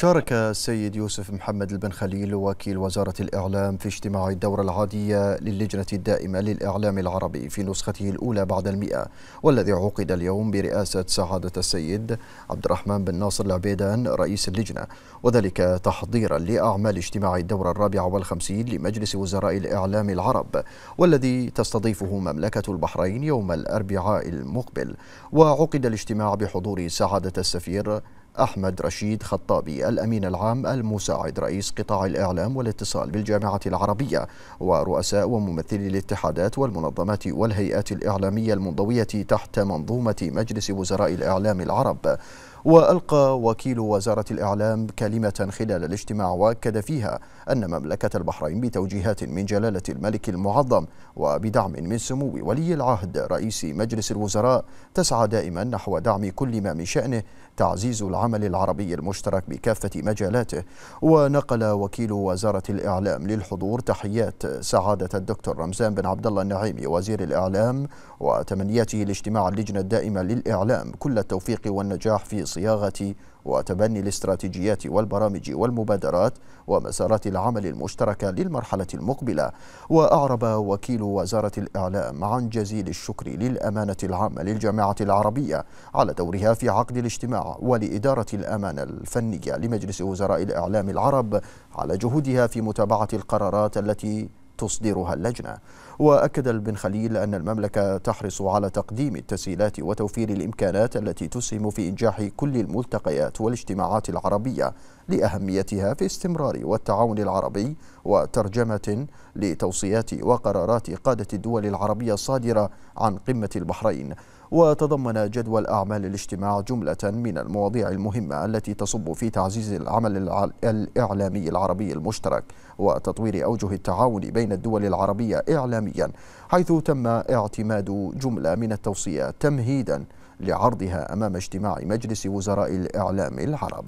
شارك السيد يوسف محمد البن خليل وكيل وزارة الإعلام في اجتماع الدورة العادية للجنة الدائمة للإعلام العربي في نسخته الأولى بعد المئة والذي عقد اليوم برئاسة سعادة السيد عبد الرحمن بن ناصر العبيدان رئيس اللجنة وذلك تحضيرا لأعمال اجتماع الدورة الرابعة والخمسين لمجلس وزراء الإعلام العرب والذي تستضيفه مملكة البحرين يوم الأربعاء المقبل وعقد الاجتماع بحضور سعادة السفير أحمد رشيد خطابي الأمين العام المساعد رئيس قطاع الإعلام والاتصال بالجامعة العربية ورؤساء وممثلي الاتحادات والمنظمات والهيئات الإعلامية المنضوية تحت منظومة مجلس وزراء الإعلام العرب وألقى وكيل وزارة الإعلام كلمة خلال الاجتماع وأكد فيها أن مملكة البحرين بتوجيهات من جلالة الملك المعظم وبدعم من سمو ولي العهد رئيس مجلس الوزراء تسعى دائما نحو دعم كل ما من شأنه تعزيز العمل العربي المشترك بكافة مجالاته ونقل وكيل وزارة الإعلام للحضور تحيات سعادة الدكتور رمزان بن عبد الله النعيمي وزير الإعلام وتمنياته لاجتماع اللجنة الدائمة للإعلام كل التوفيق والنجاح في صياغه وتبني الاستراتيجيات والبرامج والمبادرات ومسارات العمل المشتركه للمرحله المقبله واعرب وكيل وزاره الاعلام عن جزيل الشكر للامانه العامه للجامعه العربيه على دورها في عقد الاجتماع ولاداره الامانه الفنيه لمجلس وزراء الاعلام العرب على جهودها في متابعه القرارات التي تصدرها اللجنة وأكد البن خليل أن المملكة تحرص على تقديم التسهيلات وتوفير الإمكانات التي تسهم في إنجاح كل الملتقيات والاجتماعات العربية لأهميتها في استمرار والتعاون العربي وترجمة لتوصيات وقرارات قادة الدول العربية الصادرة عن قمة البحرين وتضمن جدول أعمال الاجتماع جملة من المواضيع المهمة التي تصب في تعزيز العمل الإعلامي العربي المشترك وتطوير أوجه التعاون بين الدول العربية إعلاميا حيث تم اعتماد جملة من التوصيات تمهيدا لعرضها أمام اجتماع مجلس وزراء الإعلام العرب